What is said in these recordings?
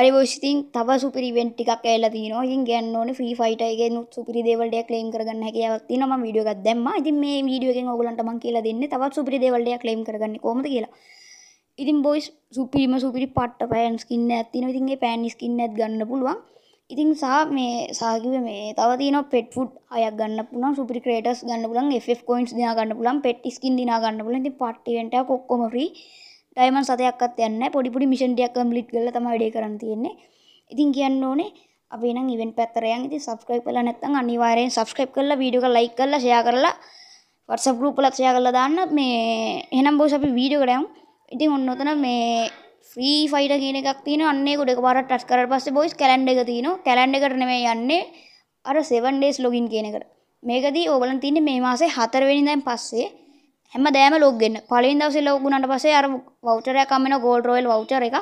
අරිවෝෂතින් තව සුපිරිවෙන්ට ටික් ඇල්ල තින ඉතින් ගන්න ඕන ්‍රී ෆයිටගේ නුත් සුපිරි දේවල්ඩයක් ලේම් කරගන්න හැකවත් ම විඩියගත් දැම්ම ඉතින් මේ විඩියගෙන් ඔගලන්ට මං කියල දෙන්න තවත් සුපිරි දේවල්ඩයක් ලේම් කරගන්න කොමද කියලා ඉතින් බොයිස් සුපිරිම සුපිරි පට්ට පෑන්ස්කින්න ඇතින ඉතින්ගේ පෑනිස්කින්න ඇත් ගන්න පුළුවන් ඉතින් සා මේ සාකිව මේ තවතින පෙට්ෆුට් අයක් ගන්න පුළන් සුපි ක්‍රේටස් ගන්න පුලන් ෆ කොයින්ස් දිනා ගන්න පුලන් පෙට්ස්කින් දිනා ගන්න පුලන් ති පට්ටිවෙන්ට කොක්කොමරී ටයිමන් සතයක්ත් යන්න පොඩිපුඩි මිෂන්ටියක් කම්ලිට් කල තම වැඩේ කරන්න තියෙන්නේ ඉතින් කියන්න ඕනේ අපේ නම් ඉවෙන් පැත්තරයන් ඉති සබස්ක්‍රයිබ් කළ නැත්තම් අනිවාර්යෙන් සබස්ක්‍රයිබ් කරලා වීඩියෝ එක ලයික් කරලා ෂෙයා කරලා WhatsApp group වලත් ෂෙයා කරලා දාන්න මේ එහෙනම් බොස් අපි වීඩියෝ එකට යමු ඉතින් ඔන්න ඔතන මේ ෆ්‍රී ෆයිට කියන එකක් තියෙන අන්නේ ගොඩ එකපාරට ටච් කරලා පස්සේ බොයිස් කැලෙන්ඩර් එක තියෙනවා කැලෙන්ඩර් එකට නෙමෙයි යන්නේ අර 7 days login කියන එකට මේකදී ඕගලන් තින්නේ මේ මාසේ හතරවෙනිදැන් පස්සේ හැම දෑම ලොග්ගන්න පලින් දවස ලෝගුණට පසේ අර වෞචරය කමෙන ගෝල් රෝයිල් වෞචර එක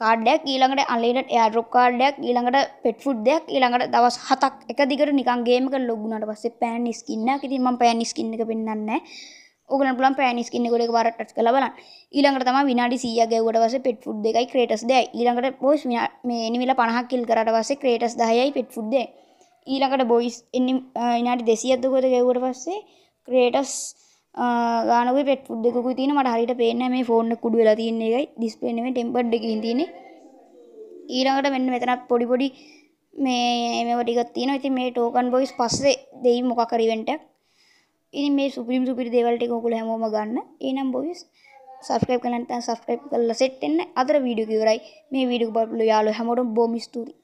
කාඩ්ඩයක් ඊළඟට අන්ලට එයාඩරොක් කාඩ්ඩයක් ඊළඟට පෙට්ෆුඩ් දෙයක් ඊළඟට දවස් හතක් එක දිගට නිකන්ගේමක ලොගුණට පස්සේ පෑන් ස්කින්න කිතිම පෑන් ස්කින්නක පෙන්න්න ඔගන පුලන් පෑනිස්කින්න ගොඩ බරට කලබල ඊළඟට තම විනාඩි සිය ගැවට වස පෙට් ෆුඩ් එකයි ක්‍රේටස් ද ඊළඟට පොස් මේනිවිල පණහක්කිල් කරට වස ක්‍රේටස් දහයයි පෙට් ෆුඩ් ඊළඟට බොයිස් එන්න ඉනාට දෙසියත්තුකොට ගැවට පස්සේ ක්‍රේටස් ගානක පෙට් ුඩ් දෙකු තින මට හරිට පේන මේ ෆෝන්න කුඩු වෙලා තියන්න එකයි ඩිස්පේනම ටෙම්පඩ් එකින් තින ඊළඟට මෙන්න මෙතනක් පොඩිපොඩි මේ එම ටිකත් තියෙන ඉතින් මේ ටෝකන් බොයිස් පස්සේ දෙයි මොකකරිවෙන්ට ඉතින් මේ සුපිරිම් සුපිරි දේවල්ට කොකුල හැමෝම ගන්න ඒනම් බොයිස් සස්ක්‍රප් කනට සස්ක්‍රප් කල්ල සෙට්ෙන්න්න අතර වීඩියෝ කිවරයි මේ වීඩියෝ බලු යාලු හැමෝටම් බොම ස්තුතියි